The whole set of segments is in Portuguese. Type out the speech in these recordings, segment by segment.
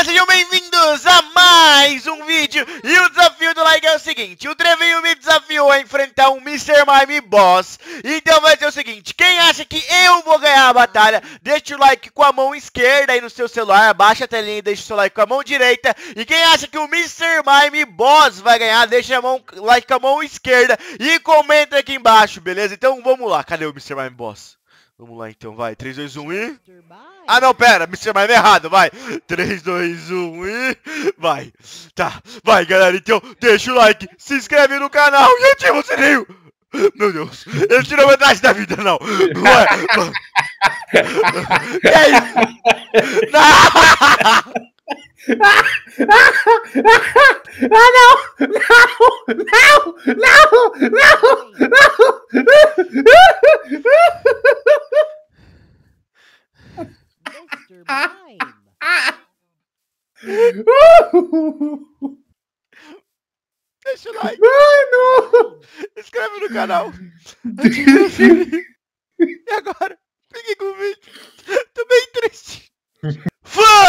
galera, sejam bem-vindos a mais um vídeo E o desafio do like é o seguinte O Trevinho me desafiou a enfrentar um Mr. Mime Boss Então vai ser o seguinte Quem acha que eu vou ganhar a batalha Deixa o like com a mão esquerda aí no seu celular Abaixa a telinha e deixa o seu like com a mão direita E quem acha que o Mr. Mime Boss vai ganhar Deixa a mão, like com a mão esquerda E comenta aqui embaixo, beleza? Então vamos lá, cadê o Mr. Mime Boss? Vamos lá então, vai, 3, 2, 1 e... Ah, não, pera, me chamaram errado, vai. 3, 2, 1 e. Vai. Tá, vai, galera. Então, deixa o like, se inscreve no canal e ativa o sininho. Meu Deus, ele tirou metade da vida, não. Ué, que é isso? Não! Ah, ah, ah, ah, ah, ah, ah, não! Não! Não! Não! Não! não. Deixa o like. Ai, não! inscreve no canal. e agora? Fique com o vídeo. Tô bem triste. Fã!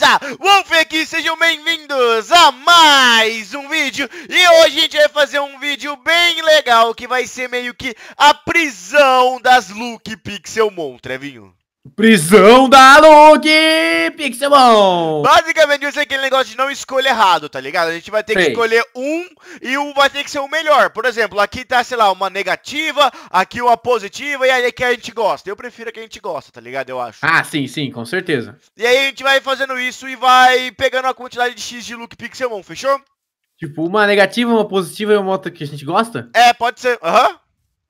beleza? Wolf aqui, sejam bem-vindos a mais um vídeo E hoje a gente vai fazer um vídeo bem legal Que vai ser meio que a prisão das Luke Pixel Trevinho Prisão da Luke, Pixelmon! Basicamente, isso é aquele negócio de não escolher errado, tá ligado? A gente vai ter Sim. que escolher um e um vai ter que ser o melhor. Por exemplo, aqui tá, sei lá, uma negativa, aqui uma positiva e aí é que a gente gosta. Eu prefiro a que a gente gosta, tá ligado? Eu acho. Ah, sim, sim, com certeza. E aí a gente vai fazendo isso e vai pegando a quantidade de X de Luke Pixelmon, fechou? Tipo, uma negativa, uma positiva e uma moto que a gente gosta? É, pode ser. Aham. Uhum.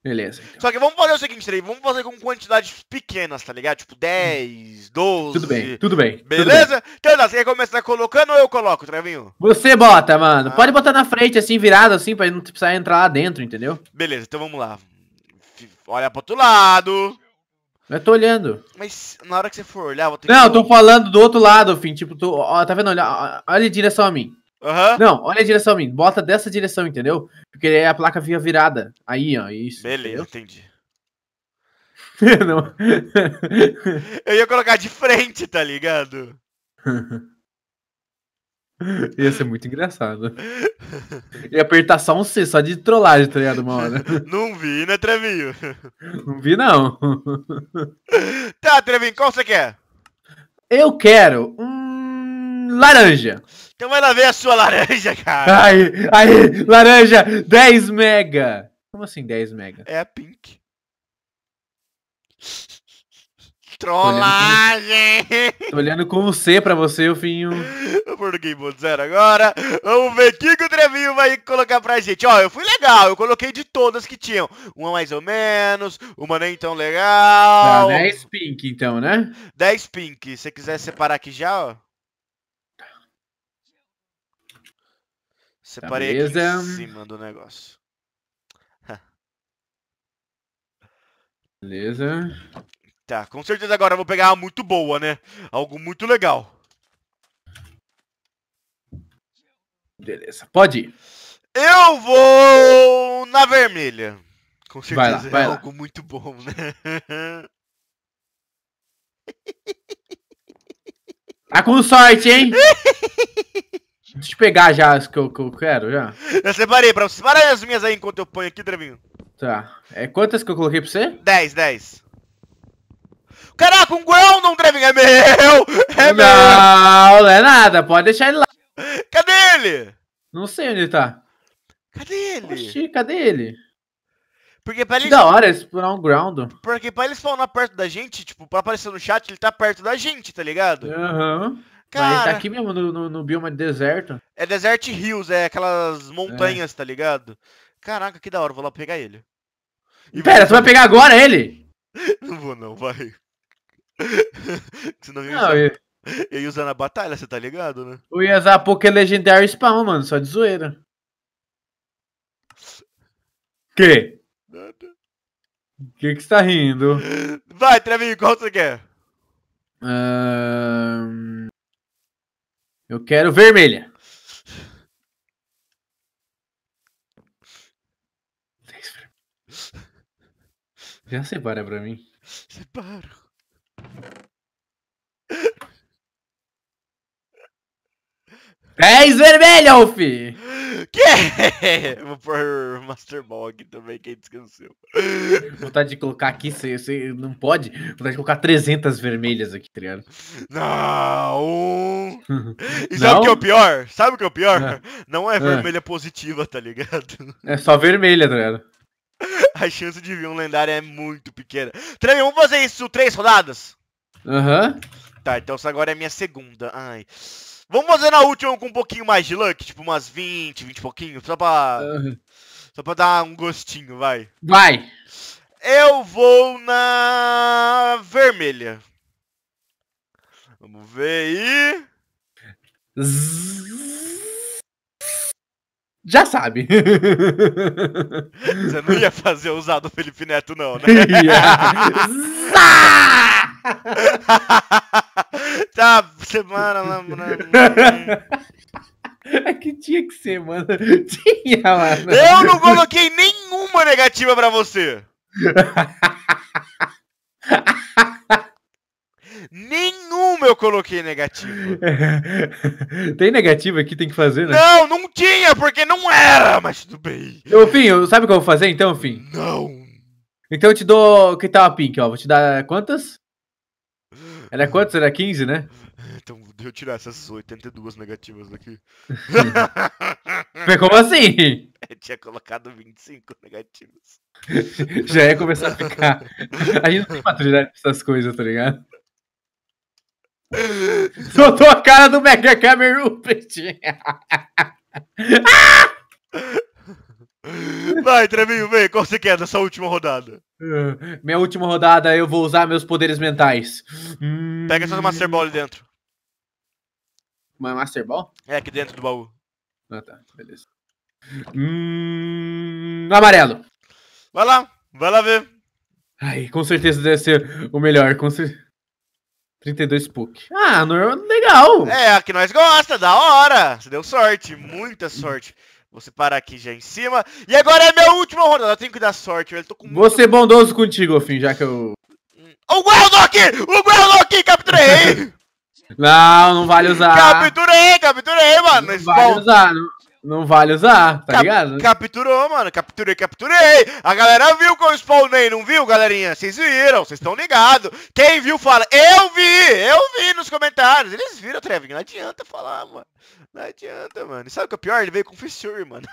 Beleza. Então. Só que vamos fazer o seguinte, Trey, vamos fazer com quantidades pequenas, tá ligado? Tipo 10, 12. Tudo bem, tudo bem. Beleza? Tudo bem. Então, você quer começar colocando ou eu coloco, Trevinho? Você bota, mano. Ah. Pode botar na frente, assim, virado, assim, pra não precisar entrar lá dentro, entendeu? Beleza, então vamos lá. Olha pro outro lado. Eu tô olhando. Mas na hora que você for olhar, vou ter não, que. Não, eu tô falando do outro lado, fim. Tipo, tô, ó, tá vendo? Olha, olha em direção a mim. Uhum. Não, olha a direção, mim. Bota dessa direção, entendeu? Porque aí a placa vinha virada. Aí, ó, isso. Beleza, entendeu? entendi. Eu ia colocar de frente, tá ligado? Ia ser muito engraçado. Ia apertar só um C, só de trollagem, tá ligado? Uma hora. Não vi, né, Trevinho? Não vi, não. Tá, Trevinho, qual você quer? Eu quero um laranja. Então vai lá ver a sua laranja, cara. Aí, aí, laranja, 10 mega. Como assim 10 mega? É a pink. Trollagem! Tô olhando com o C pra você, eu finho. Eu português Mode Zero agora. Vamos ver o que o Trevinho vai colocar pra gente. Ó, eu fui legal, eu coloquei de todas que tinham. Uma mais ou menos, uma nem tão legal. Dá tá, 10 pink então, né? 10 pink. Se você quiser separar aqui já, ó. Separei tá Beleza. aqui em cima do negócio. Beleza. Tá, com certeza agora eu vou pegar uma muito boa, né? Algo muito legal. Beleza, pode ir. Eu vou na vermelha. Com certeza vai lá, é vai é lá. algo muito bom, né? Tá com sorte, hein? pegar já as que eu, que eu quero, já. Eu separei pra você. as minhas aí enquanto eu ponho aqui, Dravinho. Tá. É quantas que eu coloquei pra você? 10, 10. Caraca, um Groundon, Dravinho, é meu! É não, meu! Não, é nada, pode deixar ele lá. Cadê ele? Não sei onde ele tá. Cadê ele? Oxi, cadê ele? Porque pra ele... Que da hora explorar um ground Porque pra ele spawnar perto da gente, tipo, pra aparecer no chat, ele tá perto da gente, tá ligado? Aham. Uhum. Tá Cara, Mas tá aqui mesmo, no, no, no, bioma de deserto. É Desert Hills, é aquelas montanhas, é. tá ligado? Caraca, que da hora, vou lá pegar ele. E Pera, vai... vai pegar agora ele? Não vou não, vai. Senão eu, não, usar... eu... eu ia usar na batalha, você tá ligado, né? Eu ia usar Poké Legendary Spawn, mano, só de zoeira. Que? Nada. O que que você tá rindo? Vai, Trevinho, qual você quer? Um... Eu quero vermelha. Já separa pra mim. Separo. Dez vermelha, fi! Que é? Vou pôr Master Ball aqui também, quem descansou. Vontade de colocar aqui, você, você não pode. Vontade de colocar 300 vermelhas aqui, tá ligado? Não! E sabe o que é o pior? Sabe o que é o pior? Ah. Não é ah. vermelha positiva, tá ligado? É só vermelha, tá ligado? A chance de vir um lendário é muito pequena. Treino, vamos fazer isso três rodadas? Aham. Uhum. Tá, então isso agora é minha segunda. Ai. Vamos fazer na última com um pouquinho mais de luck, tipo umas 20, 20 e pouquinho, só pra. Uhum. Só pra dar um gostinho, vai. Vai! Eu vou na vermelha. Vamos ver aí. Já sabe. Você não ia fazer usar do Felipe Neto, não, né? tá, semana, mano. É que tinha que ser, mano. Tinha, mano. Eu não coloquei nenhuma negativa pra você. Nenhuma eu coloquei negativa. tem negativa aqui, tem que fazer, né? Não, não tinha, porque não era, mas tudo bem. Ô, Fim, sabe o que eu vou fazer então, Fim? Não. Então eu te dou. Que tal a Pink, ó? Vou te dar quantas? Era quanto? Era 15, né? Então, deixa eu tirar essas 82 negativas daqui. Mas como assim? Eu tinha colocado 25 negativos. Já ia começar a ficar. A gente não tem maturidade pra essas coisas, tá ligado? Soltou a cara do Mega Cameron Rupert. Vai, Trevinho, vem. Qual você quer dessa última rodada? Minha última rodada, eu vou usar meus poderes mentais. Pega essa Master Ball ali dentro. Uma Master Ball? É, aqui dentro do baú. Ah, tá. Beleza. Hum, amarelo. Vai lá. Vai lá ver. Ai, com certeza deve ser o melhor. Com cer... 32 Spook. Ah, legal. É, a que nós gosta, da hora. Você deu sorte, muita sorte. Você para aqui já em cima. E agora é minha última rodada. Eu tenho que dar sorte, velho. Tô com Vou muito... ser bondoso contigo, Fim, já que eu. O Gueldok! O Gueldok! Capturei! não, não vale usar. Capturei, capturei, mano. Não vale usar. Não, não vale usar, tá Cap ligado? Capturou, mano. Capturei, capturei. A galera viu que eu spawnei, não viu, galerinha? Vocês viram, vocês estão ligados. Quem viu, fala. Eu vi, eu vi nos comentários. Eles viram, Trevinho. Não adianta falar, mano. Não adianta, mano. E sabe o que é pior? Ele veio com fissure, mano.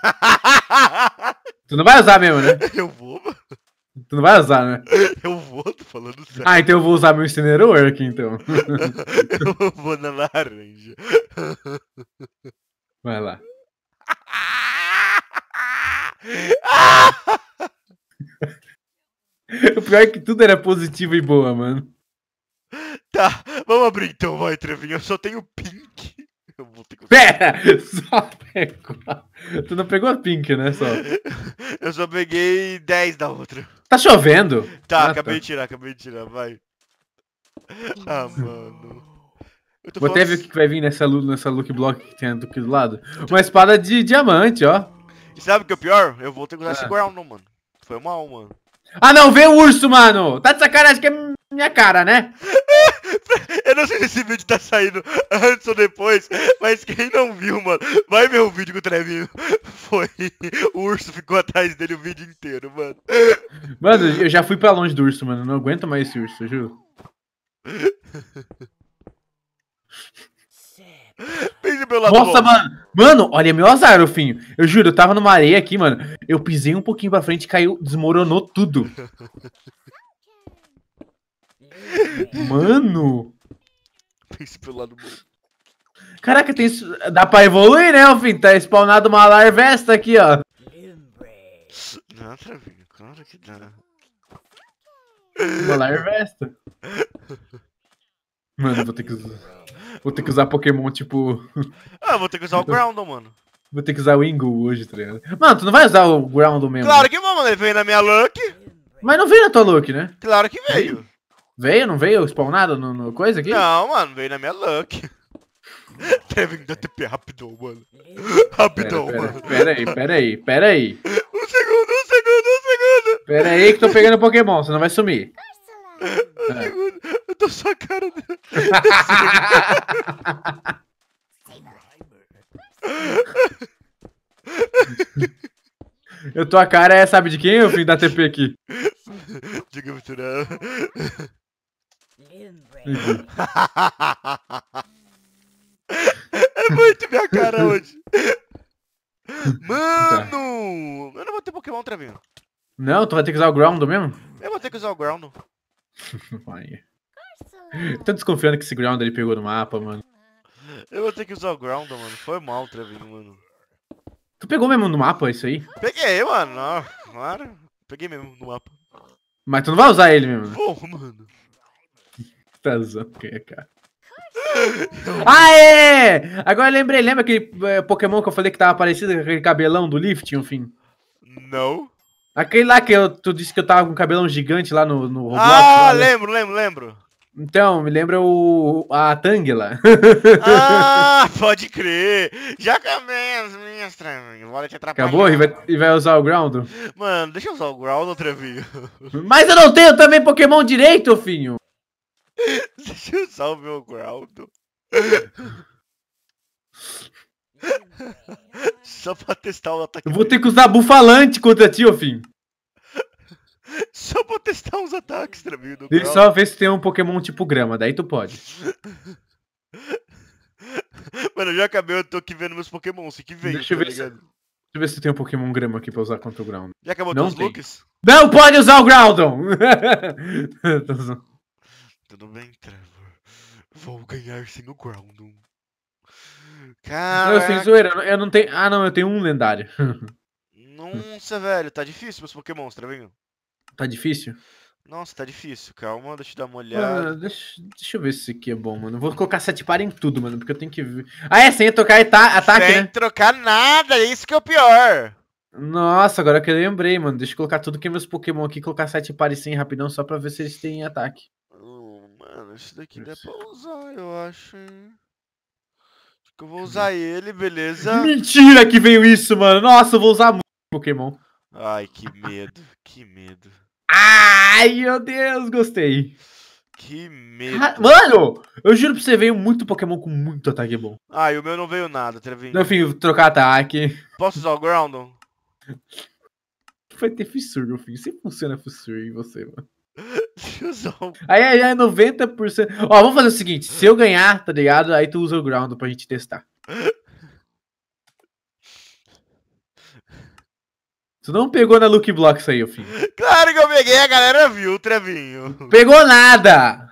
Tu não vai usar mesmo, né? Eu vou, mano. Tu não vai usar, né? Eu vou, tô falando sério. Ah, então eu vou usar meu incinerador aqui, então. eu vou na laranja. Vai lá. o pior é que tudo era positivo e boa, mano. Tá, vamos abrir então, vai, Trevinho. Eu só tenho pinto. Pera! Só pegou. Tu não pegou a pink, né? Só. Eu só peguei 10 da outra. Tá chovendo? Tá, ah, tá. acabei tá. de tirar, acabei de tirar, vai. Ah, mano. Vou até ver o que vai vir nessa, nessa look block que tem aqui do lado. Uma espada de diamante, ó. E sabe o que é o pior? Eu vou ter que usar ah. esse ground, mano. Foi mal, mano. Ah não, vem o urso, mano! Tá de sacanagem que é minha cara, né? Eu não sei se esse vídeo tá saindo antes ou depois, mas quem não viu, mano, vai ver o vídeo que o Trevinho foi. O urso ficou atrás dele o vídeo inteiro, mano. Mano, eu já fui pra longe do urso, mano. Eu não aguento mais esse urso, eu juro. Nossa, mano. Mano, olha é meu azar, o Rufinho. Eu juro, eu tava numa areia aqui, mano. Eu pisei um pouquinho pra frente e caiu, desmoronou tudo. Mano pense pelo lado bom. Caraca, tem. Dá pra evoluir, né, Alfim? Tá spawnado uma larvesta aqui, ó. Dá, amigo, claro que dá. Uma larvesta. Mano, vou ter que usar. Vou ter que usar Pokémon tipo. Ah, vou ter que usar o Groundon, mano. Vou ter que usar o Ingo hoje, tá ligado? Mano, tu não vai usar o Groundon mesmo. Claro né? que vou, mano. Ele veio na minha look. Mas não veio na tua look, né? Claro que veio. Veio, não veio spawnado no, no coisa aqui? Não, mano, veio na minha luck. Teve que dar TP rapidão, mano. Rapidão, pera, pera, mano. Pera aí, pera aí, pera aí. Um segundo, um segundo, um segundo. Pera aí que tô pegando Pokémon, você não vai sumir. Um é. segundo, eu tô só a cara dele. eu tô a cara, é, sabe de quem? Eu vim dar TP aqui. Diga-me, é muito minha cara hoje. Mano! Eu não vou ter Pokémon, Trevinho. Não, tu vai ter que usar o Ground mesmo? Eu vou ter que usar o Ground. Tô desconfiando que esse Ground ele pegou no mapa, mano. Eu vou ter que usar o Ground, mano. Foi mal, Trevinho, mano. Tu pegou mesmo no mapa isso aí? Peguei, mano. Ah, claro. Peguei mesmo no mapa. Mas tu não vai usar ele mesmo? Né? Vou, mano. Tazão Ah, é! Agora eu lembrei, lembra aquele é, Pokémon que eu falei que tava parecido com aquele cabelão do Lift, enfim? Não. Aquele lá que eu, tu disse que eu tava com um cabelão gigante lá no, no Roblox. Ah, lá, né? lembro, né? lembro, lembro. Então, me lembra o a Tangela. Ah, pode crer. Já acabei as minhas traminhas. Vou te atrapalhar. Acabou? E vai, e vai, usar o Ground? Mano, deixa eu usar o Ground outra vez. Mas eu não tenho também Pokémon direito, filho. Deixa eu usar o meu ground. Só pra testar o ataque. Eu vou ter que usar bufalante contra ti, Ofim. Só pra testar uns ataques, tranquilo. Tá deixa só ver se tem um Pokémon tipo grama, daí tu pode. Mano, já acabei, eu tô aqui vendo meus Pokémon, se que vem. Deixa, tá eu ver se, deixa eu ver se tem um Pokémon grama aqui pra usar contra o Ground. Já acabou os teus looks? Não pode usar o Groundon! Tudo bem, Trevor. Vou ganhar sem o Ground. Cara. Não, eu sou zoeira, eu não tenho. Ah, não, eu tenho um lendário. Nossa, velho, tá difícil meus Pokémon, Trevinho. Tá difícil? Nossa, tá difícil, calma, deixa eu dar uma ah, olhada. Mano, deixa, deixa eu ver se isso aqui é bom, mano. Eu vou colocar sete par em tudo, mano, porque eu tenho que ver. Ah, é, sem trocar ata ataque, Sem né? trocar nada, é isso que é o pior. Nossa, agora que eu lembrei, mano. Deixa eu colocar tudo que é meus Pokémon aqui, colocar sete pares 100 rapidão só pra ver se eles têm ataque. Mano, esse daqui dá pra usar, eu acho, hein? Acho que eu vou usar hum. ele, beleza? Mentira que veio isso, mano. Nossa, eu vou usar muito Pokémon. Ai, que medo, que medo. Ai, meu Deus, gostei. Que medo. Ah, mano, eu juro pra você, veio muito Pokémon com muito ataque bom. Ah, e o meu não veio nada, Trevinho. Não, filho, trocar ataque. Posso usar o Groundon? Vai ter fissura, meu filho. Sempre funciona fissura em você, mano. Aí, aí é 90%. Ó, vamos fazer o seguinte: se eu ganhar, tá ligado? Aí tu usa o ground pra gente testar. Tu não pegou na block isso aí, ô filho. Claro que eu peguei, a galera viu, Trevinho. Pegou nada!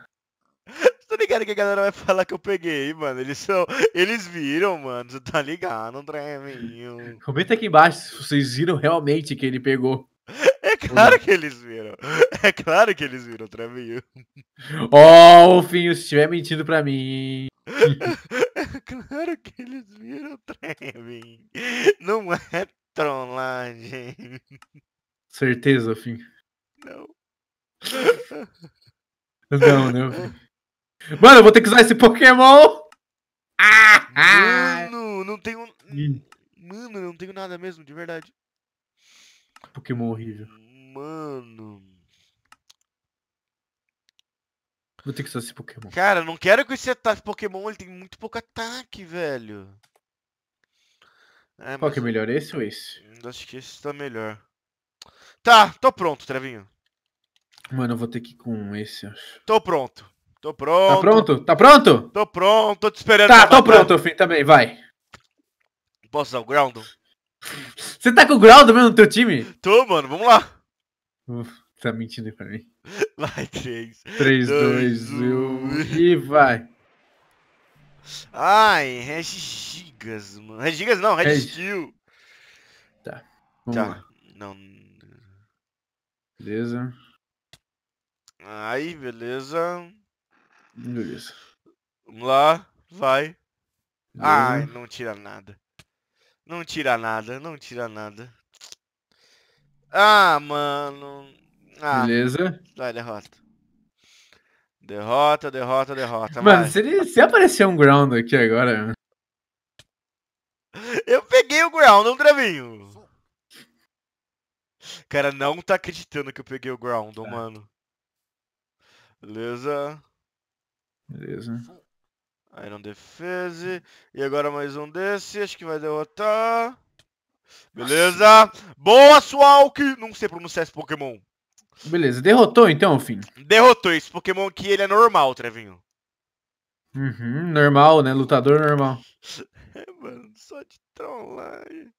Tô tá ligado que a galera vai falar que eu peguei, mano. Eles são. Eles viram, mano. Tu tá ligado, Trevinho. Comenta aqui embaixo se vocês viram realmente que ele pegou. É claro que eles viram. É claro que eles viram, Travinho. Ó, oh, Finho, se estiver mentindo pra mim. É claro que eles viram, Trevin. Não é trollagem. Certeza, Finho. Não. Não, não. Né, Filho. Mano, eu vou ter que usar esse Pokémon. Ah, ah. Mano, não tenho. Mano, não tenho nada mesmo, de verdade. Pokémon horrível. Mano. Vou ter que usar esse Pokémon. Cara, não quero que esse ataque Pokémon ele tem muito pouco ataque, velho. É, Qual que é melhor, esse ou esse? Acho que esse tá melhor. Tá, tô pronto, Trevinho. Mano, eu vou ter que ir com esse, acho. Tô pronto. Tô tá pronto. Tá pronto? Tá pronto? Tô pronto, tô te esperando. Tá, tô pronto, filho, também, vai. Posso usar o Ground? Você tá com o Ground mesmo no teu time? Tô, mano, vamos lá tá mentindo pra mim. Vai, 3. 3, 2, 1 e vai. Ai, Red Gigas, mano. Red Gigas não, Red, Steel. Tá. tá. Vamos tá. Lá. Não. Beleza. Aí, beleza. Beleza. Vamos lá, vai. Beleza. Ai, não tira nada. Não tira nada, não tira nada. Ah, mano. Ah, Beleza. Vai, derrota. Derrota, derrota, derrota. Mano, vai. se, ele, se aparecer um ground aqui agora. Eu peguei o ground, um gravinho. Cara, não tá acreditando que eu peguei o ground, tá. mano. Beleza. Beleza. Iron Defense. E agora mais um desse. Acho que vai derrotar. Beleza? Boa, Swalk! Não sei pronunciar esse Pokémon. Beleza, derrotou então, Fim? Derrotou esse Pokémon aqui, ele é normal, Trevinho. Uhum, normal, né? Lutador normal. É, mano, só de trollagem.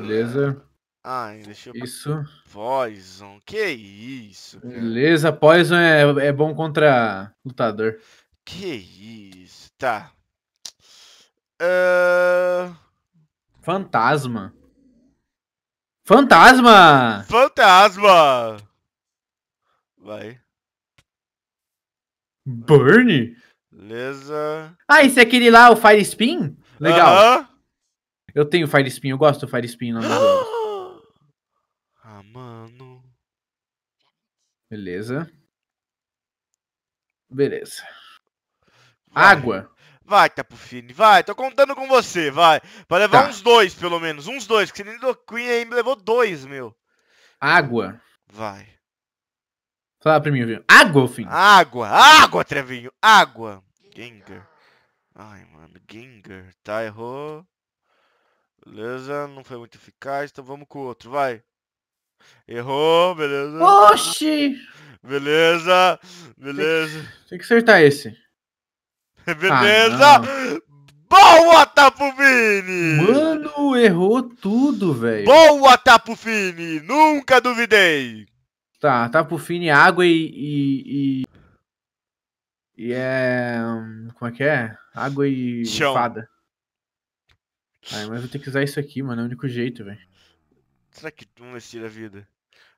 Beleza. Ai, deixa eu... Isso. Poison, que isso. Cara. Beleza, Poison é, é bom contra lutador. Que isso, tá. Uh... Fantasma. Fantasma! Fantasma! Vai. Burn? Beleza. Ah, esse é aquele lá, o Fire Spin? Legal. Uh -huh. Eu tenho Fire Spin, eu gosto do Fire Spin lá no Ah, mano. Beleza. Beleza. Vai. Água. Vai, Tapufini, vai. Tô contando com você, vai. Pra levar tá. uns dois, pelo menos. Uns dois, que você nem do Queen aí me levou dois, meu. Água. Vai. Fala pra mim, viu? Água, filho. Água, água, Trevinho. Água. Gengar. Ai, mano. Gengar. Tá, errou. Beleza, não foi muito eficaz, então vamos com o outro, vai. Errou, beleza. Oxi! Beleza, beleza. Tem que, tem que acertar esse. Beleza? Ah, Boa, Tapu Fini! Mano, errou tudo, velho. Boa, Tapu Fini! Nunca duvidei! Tá, Tapu Fini, água e, e, e... E é. Como é que é? Água e Chão. fada. Ai, mas eu tenho que usar isso aqui, mano. É o único jeito, velho. Será que tu não tira a vida?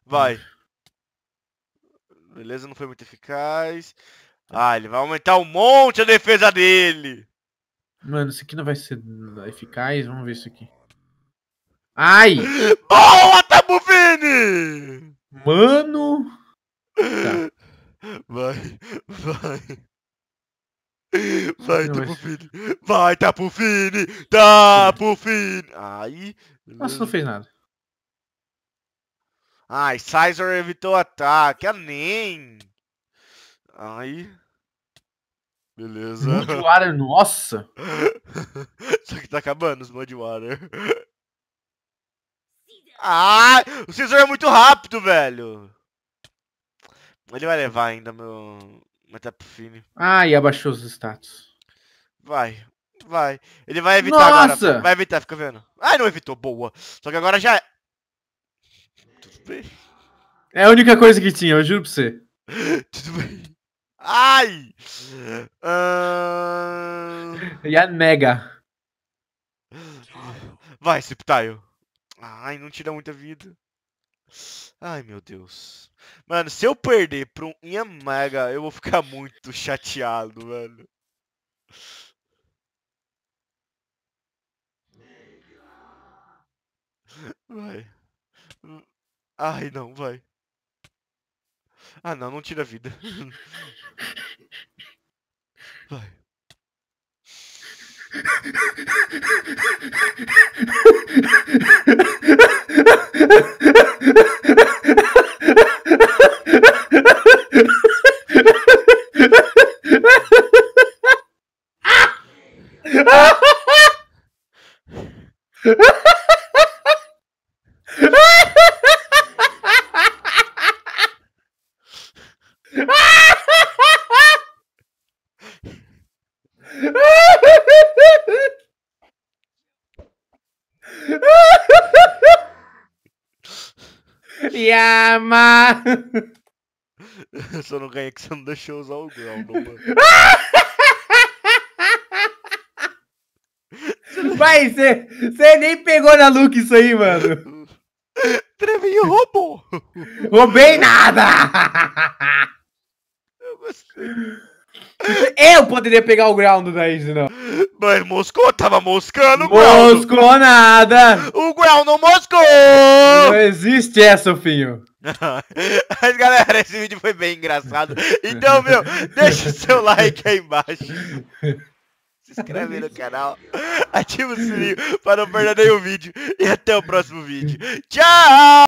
Vai. Hum. Beleza, não foi muito eficaz. Ah, ele vai aumentar um monte a defesa dele. Mano, isso aqui não vai ser eficaz. Vamos ver isso aqui. Ai! Boa, Tabufini! Mano! Tá. Vai, vai. Vai, Tapufini! Vai, Tapufini! Tapufini! Ai! Nossa, não fez nada. Ai, Sizer evitou o ataque. Ah, nem. Aí. Beleza. Mudwater, nossa! Só que tá acabando os Mudwater. Ah! O Caesar é muito rápido, velho! Ele vai levar ainda meu. Metapfine. Ah, e abaixou os status. Vai, vai. Ele vai evitar Nossa! agora. Vai evitar, fica vendo. Ah, não evitou, boa. Só que agora já é. Tudo bem. É a única coisa que tinha, eu juro pra você. Tudo bem. Ai! Uh... E Vai, Ciptaio. Ai, não tira muita vida. Ai, meu Deus. Mano, se eu perder pro um Yamega, eu vou ficar muito chateado, velho. Vai. Ai, não, vai. Ah, não, não tira a vida. Vai. ama! Eu só não ganhei que você não deixou usar o grau, Vai, você nem pegou na look isso aí, mano. Trevinho roubou. Roubei nada! Eu gostei. Eu poderia pegar o ground da Izzy, não. Mas moscou, tava moscando o Guel. Moscou nada! O Guel não moscou! Não existe essa, Finho. Mas galera, esse vídeo foi bem engraçado. Então, meu, deixa o seu like aí embaixo. Se inscreve no canal, ativa o sininho para não perder nenhum vídeo. E até o próximo vídeo. Tchau!